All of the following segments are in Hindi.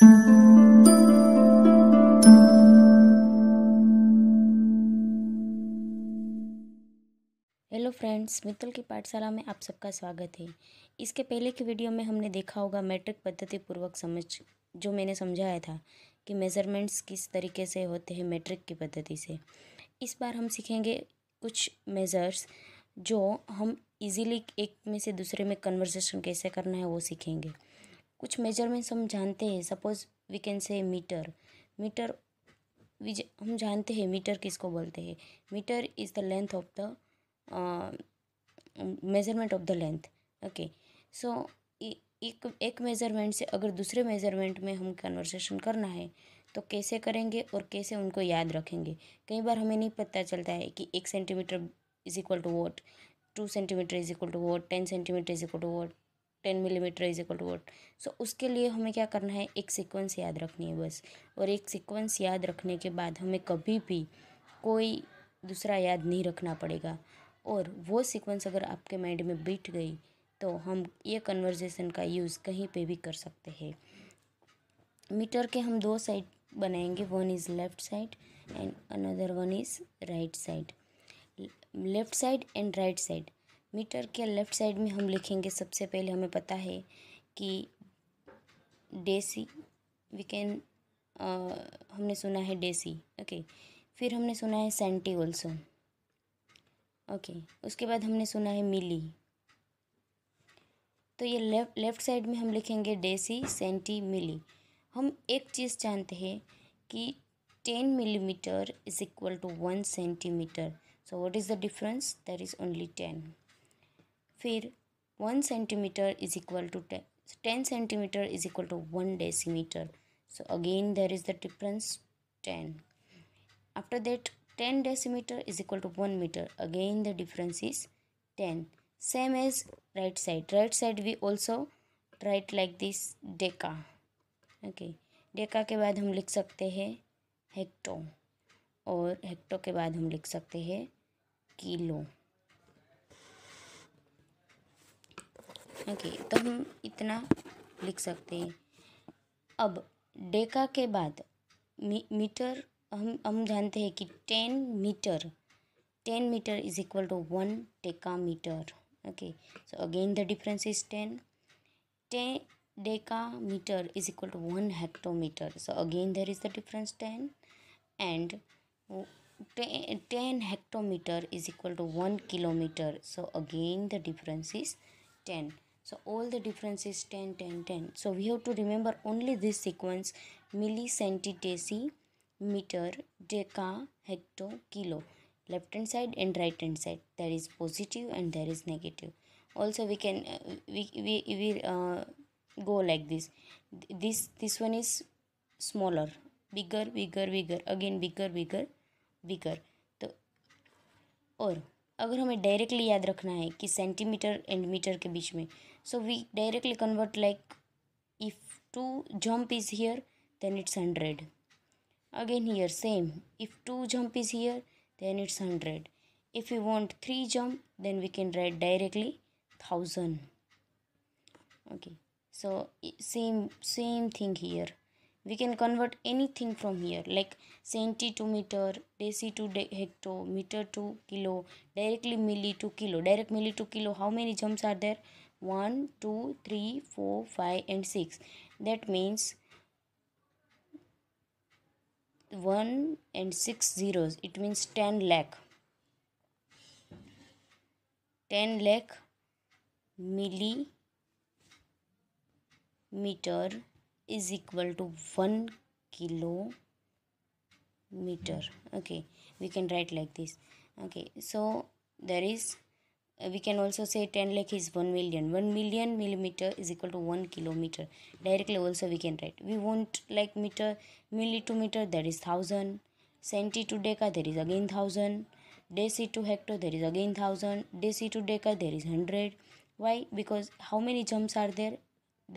हेलो फ्रेंड्स मित्तल की पाठशाला में आप सबका स्वागत है इसके पहले की वीडियो में हमने देखा होगा मैट्रिक पद्धति पूर्वक समझ जो मैंने समझाया था कि मेज़रमेंट्स किस तरीके से होते हैं मैट्रिक की पद्धति से इस बार हम सीखेंगे कुछ मेज़र्स जो हम इजीली एक में से दूसरे में कन्वर्सेशन कैसे करना है वो सीखेंगे कुछ मेजरमेंट्स हम जानते हैं suppose we can say metre metre which हम जानते हैं मीटर किसको बोलते हैं metre is the length of the measurement of the length okay so एक एक मेज़रमेंट से अगर दूसरे मेज़रमेंट में हम कन्वर्सेशन करना है तो कैसे करेंगे और कैसे उनको याद रखेंगे कई बार हमें नहीं पता चलता है कि एक centimetre is equal to what two centimetre is equal to what ten centimetre is equal to what ten millimetre is equal to what so उसके लिए हमें क्या करना है एक सीक्वेंस याद रखनी है बस और एक सीक्वेंस याद रखने के बाद हमें कभी भी कोई दूसरा याद नहीं रखना पड़ेगा और वो सीक्वेंस अगर आपके माइंड में बैठ गई तो हम ये कन्वर्जेसन का यूज़ कहीं पे भी कर सकते हैं मीटर के हम दो साइड बनाएंगे one is left side and another one is right side left side and right side metre के लेफ़्ट साइड में हम लिखेंगे सबसे पहले हमें पता है कि डेसी वी कैन हमने सुना है डेसी ओके फिर हमने सुना है सेंटी ऑल्सो ओके उसके बाद हमने सुना है मिली तो ये लेफ्ट लेफ्ट साइड में हम लिखेंगे डेसी सेंटी मिली हम एक चीज़ जानते हैं कि ten millimetre is equal to one centimetre so what is the difference that is only ten फिर one centimetre is equal to ten centimetre is equal to one decimetre so again there is the difference ten after that ten decimetre is equal to one metre again the difference is ten same as right side right side we also write like this deca okay deca के बाद हम लिख सकते हैं हेक्टो और हेक्टो के बाद हम लिख सकते हैं किलो ओके तो हम इतना लिख सकते हैं अब डेका के बाद मी, मीटर हम हम जानते हैं कि ten metre ten metre is equal to one deca metre okay so again the difference is ten ten deca metre is equal to one hectometre so again there is the difference ten and ten hectometre is equal to one kilometre so again the difference is ten so all the difference is 10 10 10 so we have to remember only this sequence deci, meter deca hecto kilo left hand side and right hand side there is positive and there is negative also we can uh, we we, we uh, go like this this this one is smaller bigger bigger bigger again bigger bigger bigger So, or अगर हमें डायरेक्टली याद रखना है कि सेंटीमीटर एंड मीटर के बीच में so we directly convert like if two jump is here then it's hundred again here same if two jump is here then it's hundred if you want three jump then we can write directly thousand okay so same same thing here we can convert anything from here like centi to meter deci to de hecto meter to kilo directly milli to kilo direct milli to kilo how many jumps are there 1 2 3 4 5 and 6 that means 1 and 6 zeros it means 10 lakh 10 lakh milli meter is equal to 1 kilometer okay we can write like this okay so there is uh, we can also say 10 lakh is 1 million 1 million millimeter is equal to 1 kilometer directly also we can write we want like meter milli to meter that is thousand centi to deca there is again thousand deci to hecto there is again thousand deci to deca there is hundred why because how many jumps are there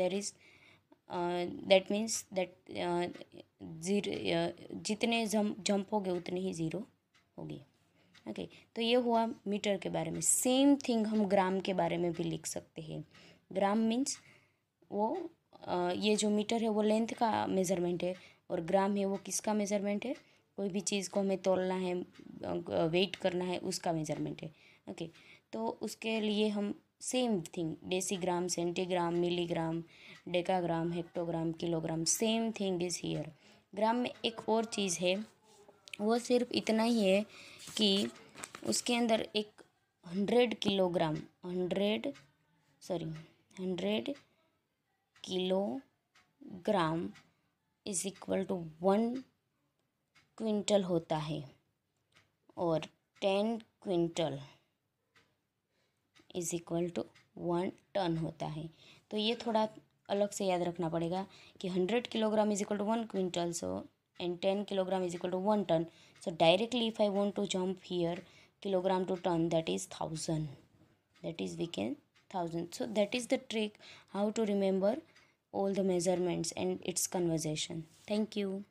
there is that means that zero जितने जंप जंप हो गए उतने ही ज़ीरो होगी ओके okay, तो ये हुआ मीटर के बारे में सेम थिंग हम ग्राम के बारे में भी लिख सकते हैं ग्राम मीन्स वो आ, ये जो मीटर है वो लेंथ का मेज़रमेंट है और ग्राम है वो किसका मेज़रमेंट है कोई भी चीज़ को हमें तोलना है वेट करना है उसका मेज़रमेंट है ओके okay, तो उसके लिए हम same thing decigram centigram milligram decagram hectogram kilogram same thing is here gram में एक और चीज़ है वो सिर्फ इतना ही है कि उसके अंदर एक hundred kilogram hundred sorry hundred kilogram is equal to one quintal होता है और ten quintal is equal to one tonne होता है तो ये थोड़ा अलग से याद रखना पड़ेगा कि hundred kilogram is equal to one quintal so and ten kilogram is equal to one tonne so directly if I want to jump here kilogram to tonne that is thousand that is we can thousand so that is the trick how to remember all the measurements and its conversation thank you